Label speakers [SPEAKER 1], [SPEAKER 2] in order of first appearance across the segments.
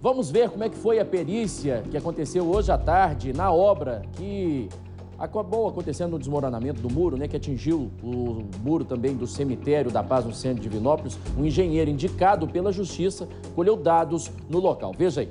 [SPEAKER 1] Vamos ver como é que foi a perícia que aconteceu hoje à tarde na obra que acabou acontecendo no desmoronamento do muro, né, que atingiu o muro também do cemitério da Paz no centro de Vinópolis. Um engenheiro indicado pela justiça colheu dados no local. Veja aí.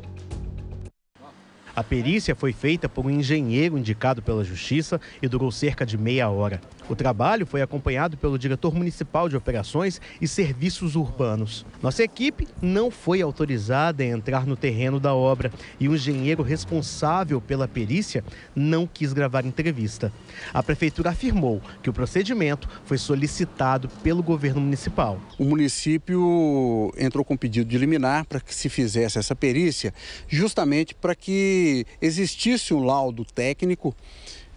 [SPEAKER 2] A perícia foi feita por um engenheiro indicado pela justiça e durou cerca de meia hora. O trabalho foi acompanhado pelo diretor municipal de operações e serviços urbanos. Nossa equipe não foi autorizada a entrar no terreno da obra e o engenheiro responsável pela perícia não quis gravar entrevista. A prefeitura afirmou que o procedimento foi solicitado pelo governo municipal.
[SPEAKER 3] O município entrou com pedido de liminar para que se fizesse essa perícia, justamente para que existisse um laudo técnico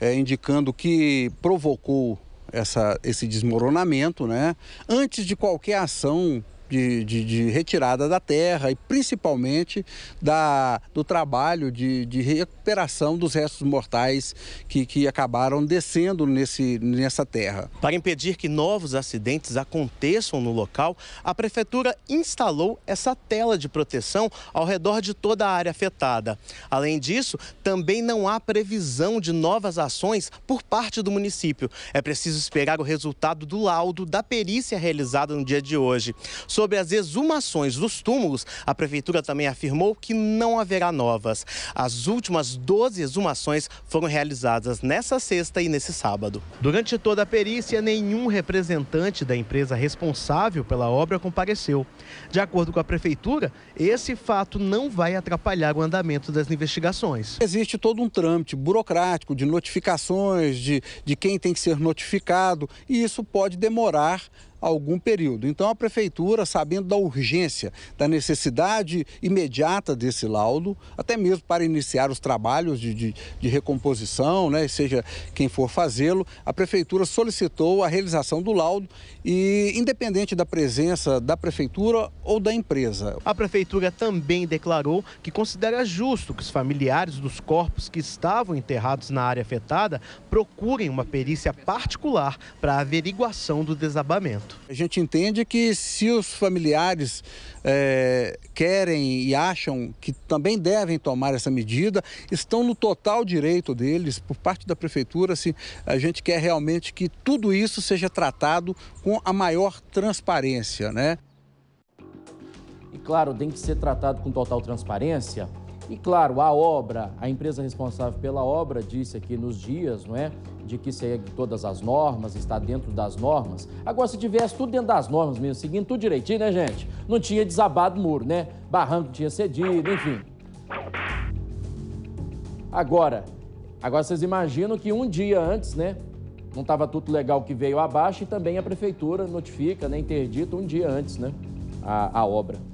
[SPEAKER 3] é, indicando que provocou essa, esse desmoronamento, né? Antes de qualquer ação de, de, de, retirada da terra e principalmente da, do trabalho de, de recuperação dos restos mortais
[SPEAKER 2] que, que acabaram descendo nesse, nessa terra. Para impedir que novos acidentes aconteçam no local, a prefeitura instalou essa tela de proteção ao redor de toda a área afetada. Além disso, também não há previsão de novas ações por parte do município. É preciso esperar o resultado do laudo da perícia realizada no dia de hoje. Sobre as exumações dos túmulos, a prefeitura também afirmou que não haverá novas. As últimas 12 exumações foram realizadas nessa sexta e nesse sábado. Durante toda a perícia, nenhum representante da empresa responsável pela obra compareceu. De acordo com a prefeitura, esse fato não vai atrapalhar o andamento das investigações. Existe todo um trâmite burocrático de
[SPEAKER 3] notificações, de, de quem tem que ser notificado, e isso pode demorar algum período. Então, a prefeitura, sabendo da urgência, da necessidade imediata desse laudo, até mesmo para iniciar os trabalhos de, de, de recomposição, né, seja quem for fazê-lo, a prefeitura solicitou a realização do laudo e
[SPEAKER 2] independente da presença da prefeitura ou
[SPEAKER 3] da empresa.
[SPEAKER 2] A prefeitura também declarou que considera justo que os familiares dos corpos que estavam enterrados na área afetada procurem uma perícia particular para averiguação do desabamento. A gente
[SPEAKER 3] entende que se os familiares
[SPEAKER 2] é, querem e
[SPEAKER 3] acham que também devem tomar essa medida, estão no total direito deles, por parte da prefeitura, se a gente quer realmente que tudo isso seja tratado com a
[SPEAKER 1] maior transparência, né? E claro, tem que ser tratado com total transparência, e claro, a obra, a empresa responsável pela obra disse aqui nos dias, não é? De que segue todas as normas, está dentro das normas. Agora, se tivesse tudo dentro das normas mesmo, seguindo tudo direitinho, né, gente? Não tinha desabado muro, né? Barranco tinha cedido, enfim. Agora, agora vocês imaginam que um dia antes, né? Não estava tudo legal que veio abaixo e também a prefeitura notifica, né? Interdito um dia antes, né? a, a obra.